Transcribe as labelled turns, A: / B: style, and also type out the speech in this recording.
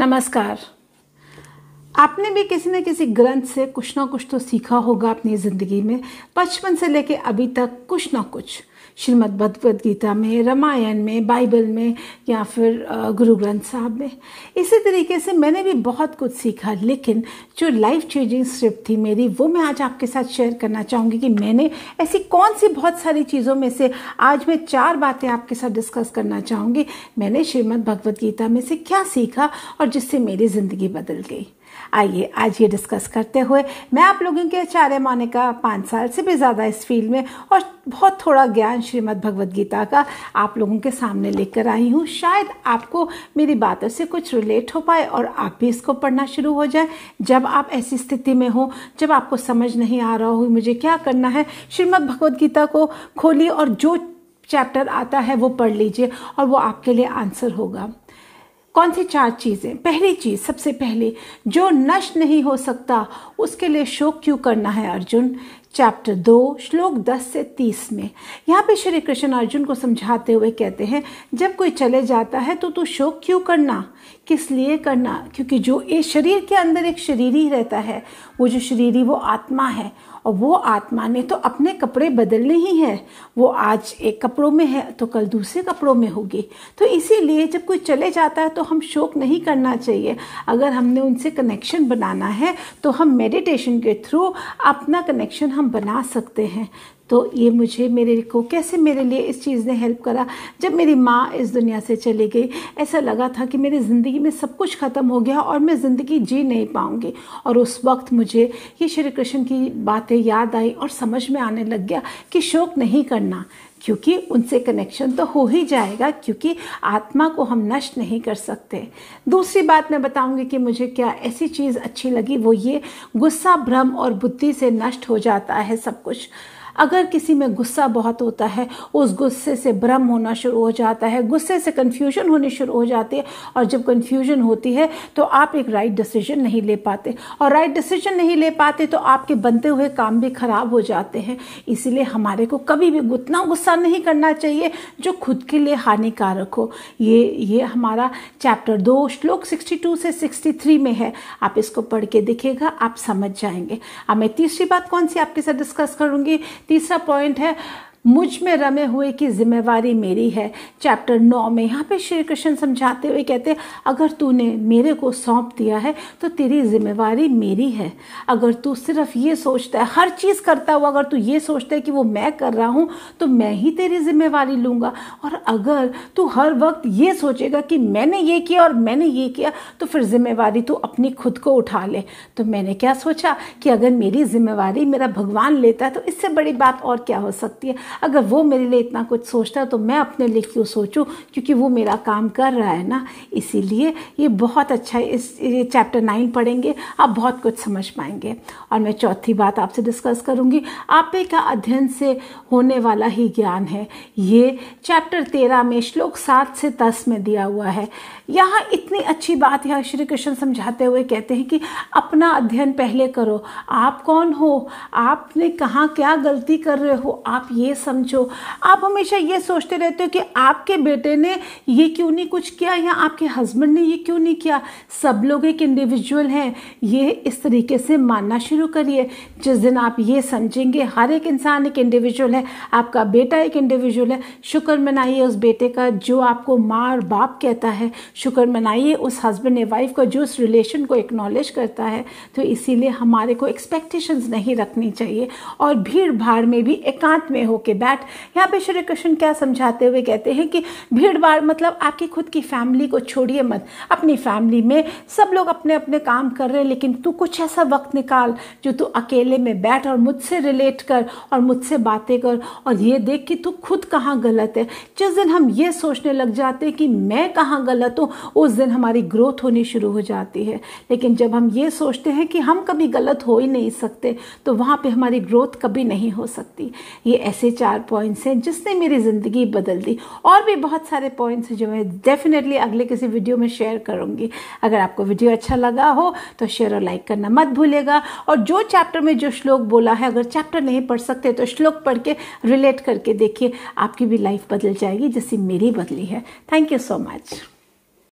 A: नमस्कार आपने भी किसी न किसी ग्रंथ से कुछ ना कुछ तो सीखा होगा अपनी ज़िंदगी में बचपन से लेके अभी तक कुछ ना कुछ श्रीमद भगवद गीता में रामायण में बाइबल में या फिर गुरु ग्रंथ साहब में इसी तरीके से मैंने भी बहुत कुछ सीखा लेकिन जो लाइफ चेंजिंग स्क्रिप्ट थी मेरी वो मैं आज आपके साथ शेयर करना चाहूँगी कि मैंने ऐसी कौन सी बहुत सारी चीज़ों में से आज मैं चार बातें आपके साथ डिस्कस करना चाहूँगी मैंने श्रीमद भगवद गीता में से क्या सीखा और जिससे मेरी ज़िंदगी बदल गई आइए आज ये डिस्कस करते हुए मैं आप लोगों के चारे माने का पाँच साल से भी ज़्यादा इस फील्ड में और बहुत थोड़ा ज्ञान श्रीमद् भगवद गीता का आप लोगों के सामने लेकर आई हूँ शायद आपको मेरी बातों से कुछ रिलेट हो पाए और आप भी इसको पढ़ना शुरू हो जाए जब आप ऐसी स्थिति में हो जब आपको समझ नहीं आ रहा हो मुझे क्या करना है श्रीमद भगवद गीता को खोलिए और जो चैप्टर आता है वो पढ़ लीजिए और वो आपके लिए आंसर होगा कौन सी चार चीज़ें पहली चीज़ सबसे पहले जो नष्ट नहीं हो सकता उसके लिए शोक क्यों करना है अर्जुन चैप्टर दो श्लोक दस से तीस में यहाँ पे श्री कृष्ण अर्जुन को समझाते हुए कहते हैं जब कोई चले जाता है तो तू शोक क्यों करना किस लिए करना क्योंकि जो ये शरीर के अंदर एक शरीर ही रहता है वो जो शरीर ही वो आत्मा है और वो आत्मा ने तो अपने कपड़े बदलने ही हैं वो आज एक कपड़ों में है तो कल दूसरे कपड़ों में होगी तो इसीलिए जब कोई चले जाता है तो हम शोक नहीं करना चाहिए अगर हमने उनसे कनेक्शन बनाना है तो हम मेडिटेशन के थ्रू अपना कनेक्शन हम बना सकते हैं तो ये मुझे मेरे को कैसे मेरे लिए इस चीज़ ने हेल्प करा जब मेरी माँ इस दुनिया से चली गई ऐसा लगा था कि मेरी ज़िंदगी में सब कुछ ख़त्म हो गया और मैं ज़िंदगी जी नहीं पाऊँगी और उस वक्त मुझे ये श्री कृष्ण की बातें याद आई और समझ में आने लग गया कि शोक नहीं करना क्योंकि उनसे कनेक्शन तो हो ही जाएगा क्योंकि आत्मा को हम नष्ट नहीं कर सकते दूसरी बात मैं बताऊंगी कि मुझे क्या ऐसी चीज़ अच्छी लगी वो ये गुस्सा भ्रम और बुद्धि से नष्ट हो जाता है सब कुछ अगर किसी में गुस्सा बहुत होता है उस गुस्से से भ्रम होना शुरू हो जाता है गुस्से से कन्फ्यूजन होनी शुरू हो जाती है और जब कन्फ्यूजन होती है तो आप एक राइट डिसीजन नहीं ले पाते और राइट डिसीजन नहीं ले पाते तो आपके बनते हुए काम भी खराब हो जाते हैं इसीलिए हमारे को कभी भी उतना गुस्सा नहीं करना चाहिए जो खुद के लिए हानिकारक हो ये ये हमारा चैप्टर दो श्लोक सिक्सटी से सिक्सटी में है आप इसको पढ़ के देखिएगा आप समझ जाएंगे अब मैं तीसरी बात कौन सी आपके साथ डिस्कस करूँगी तीसरा पॉइंट है मुझ में रमे हुए की जिम्मेवारी मेरी है चैप्टर नौ में यहाँ पे श्री कृष्ण समझाते हुए कहते अगर तूने मेरे को सौंप दिया है तो तेरी जिम्मेवारी मेरी है अगर तू सिर्फ ये सोचता है हर चीज़ करता हुआ अगर तू ये सोचता है कि वो मैं कर रहा हूँ तो मैं ही तेरी जिम्मेवारी लूँगा और अगर तू हर वक्त ये सोचेगा कि मैंने ये किया और मैंने ये किया तो फिर जिम्मेवारी तू अपनी खुद को उठा ले तो मैंने क्या सोचा कि अगर मेरी जिम्मेवारी मेरा भगवान लेता है तो इससे बड़ी बात और क्या हो सकती है अगर वो मेरे लिए इतना कुछ सोचता है तो मैं अपने लिए क्यों सोचूँ क्योंकि वो मेरा काम कर रहा है ना इसीलिए ये बहुत अच्छा है इस ये चैप्टर नाइन पढ़ेंगे आप बहुत कुछ समझ पाएंगे और मैं चौथी बात आपसे डिस्कस करूँगी आप का अध्ययन से होने वाला ही ज्ञान है ये चैप्टर तेरह में श्लोक सात से दस में दिया हुआ है यहाँ इतनी अच्छी बात यहाँ श्री कृष्ण समझाते हुए कहते हैं कि अपना अध्ययन पहले करो आप कौन हो आपने कहाँ क्या गलती कर रहे हो आप ये समझो आप हमेशा ये सोचते रहते हो कि आपके बेटे ने ये क्यों नहीं कुछ किया या आपके हस्बैंड ने ये क्यों नहीं किया सब लोग एक इंडिविजुअल हैं ये इस तरीके से मानना शुरू करिए जिस दिन आप ये समझेंगे हर एक इंसान एक इंडिविजुअल है आपका बेटा एक इंडिविजुअल है शुक्र मनाइए उस बेटे का जो आपको माँ और बाप कहता है शुक्र मनाइए उस हस्बैंड या वाइफ का जो उस रिलेशन को एक्नॉलेज करता है तो इसीलिए हमारे को एक्सपेक्टेशंस नहीं रखनी चाहिए और भीड़ भाड़ में भी एकांत में होकर के बैट यहाँ पे श्री कृष्ण क्या समझाते हुए कहते हैं कि भीड़ भाड़ मतलब आपकी खुद की फैमिली को छोड़िए मत अपनी फैमिली में सब लोग अपने अपने काम कर रहे हैं लेकिन तू कुछ ऐसा वक्त निकाल जो तू अकेले में बैठ और मुझसे रिलेट कर और मुझसे बातें कर और ये देख कि तू खुद कहाँ गलत है जिस दिन हम ये सोचने लग जाते हैं कि मैं कहाँ गलत हूँ उस दिन हमारी ग्रोथ होनी शुरू हो जाती है लेकिन जब हम ये सोचते हैं कि हम कभी गलत हो ही नहीं सकते तो वहाँ पे हमारी ग्रोथ कभी नहीं हो सकती ये ऐसे चार पॉइंट्स हैं जिसने मेरी ज़िंदगी बदल दी और भी बहुत सारे पॉइंट्स हैं जो मैं डेफिनेटली अगले किसी वीडियो में शेयर करूँगी अगर आपको वीडियो अच्छा लगा हो तो शेयर और लाइक करना मत भूलेगा और जो चैप्टर में जो श्लोक बोला है अगर चैप्टर नहीं पढ़ सकते तो श्लोक पढ़ के रिलेट करके देखिए आपकी भी लाइफ बदल जाएगी जैसी मेरी बदली है थैंक यू सो मच